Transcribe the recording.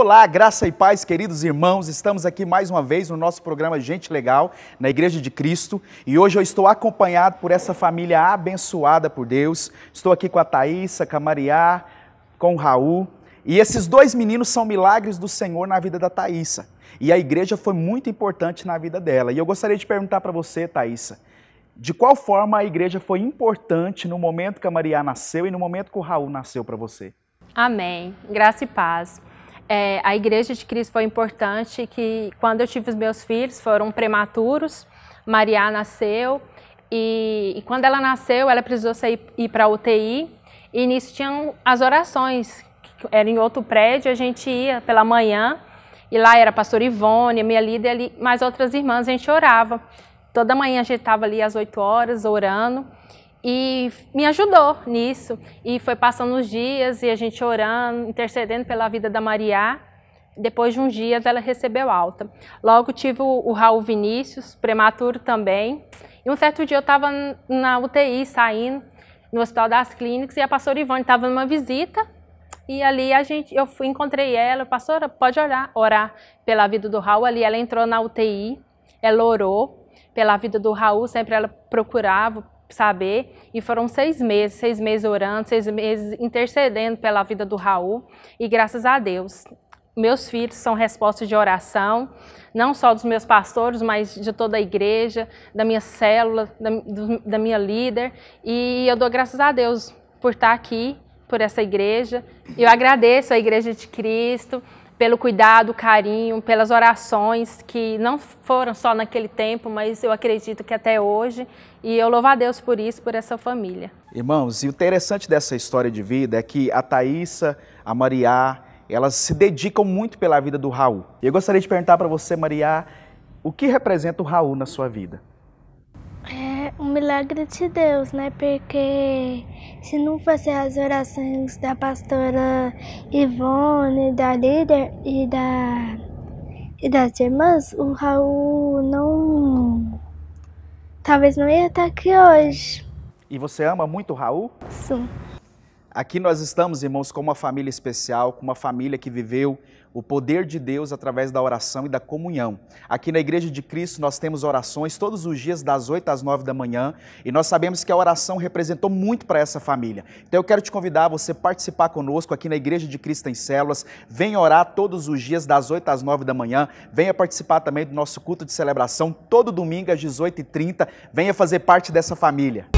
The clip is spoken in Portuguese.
Olá, graça e paz, queridos irmãos. Estamos aqui mais uma vez no nosso programa Gente Legal, na Igreja de Cristo. E hoje eu estou acompanhado por essa família abençoada por Deus. Estou aqui com a Thaísa, com a Mariá, com o Raul. E esses dois meninos são milagres do Senhor na vida da Thaísa. E a igreja foi muito importante na vida dela. E eu gostaria de perguntar para você, Thaísa, de qual forma a igreja foi importante no momento que a Mariá nasceu e no momento que o Raul nasceu para você? Amém. Graça e paz é, a Igreja de Cristo foi importante, que quando eu tive os meus filhos, foram prematuros, Maria nasceu, e, e quando ela nasceu, ela precisou sair, ir para a UTI, e nisso tinham as orações, era em outro prédio, a gente ia pela manhã, e lá era a pastora Ivone, minha líder, ali, mais outras irmãs, a gente orava. Toda manhã a gente estava ali às 8 horas, orando, e me ajudou nisso. E foi passando os dias e a gente orando, intercedendo pela vida da Maria. Depois de uns dias ela recebeu alta. Logo tive o, Raul Vinícius, prematuro também. E um certo dia eu estava na UTI saindo, no Hospital das Clínicas, e a pastora Ivone estava numa visita. E ali a gente, eu fui, encontrei ela, pastora, pode orar, orar pela vida do Raul. Ali ela entrou na UTI, ela orou pela vida do Raul, sempre ela procurava saber. E foram seis meses, seis meses orando, seis meses intercedendo pela vida do Raul. E graças a Deus, meus filhos são respostas de oração, não só dos meus pastores, mas de toda a igreja, da minha célula, da, do, da minha líder. E eu dou graças a Deus por estar aqui, por essa igreja. Eu agradeço a Igreja de Cristo, pelo cuidado, carinho, pelas orações que não foram só naquele tempo, mas eu acredito que até hoje. E eu louvo a Deus por isso, por essa família. Irmãos, e o interessante dessa história de vida é que a Thaisa, a Mariá, elas se dedicam muito pela vida do Raul. E eu gostaria de perguntar para você, Mariá, o que representa o Raul na sua vida? um milagre de Deus, né? Porque se não fosse as orações da pastora Ivone, da líder e da e das irmãs, o Raul não talvez não ia estar aqui hoje. E você ama muito o Raul? Sim. Aqui nós estamos, irmãos, com uma família especial, com uma família que viveu o poder de Deus através da oração e da comunhão. Aqui na Igreja de Cristo nós temos orações todos os dias, das 8 às 9 da manhã, e nós sabemos que a oração representou muito para essa família. Então eu quero te convidar a você participar conosco aqui na Igreja de Cristo em Células. Venha orar todos os dias, das 8 às 9 da manhã. Venha participar também do nosso culto de celebração, todo domingo às 18h30. Venha fazer parte dessa família.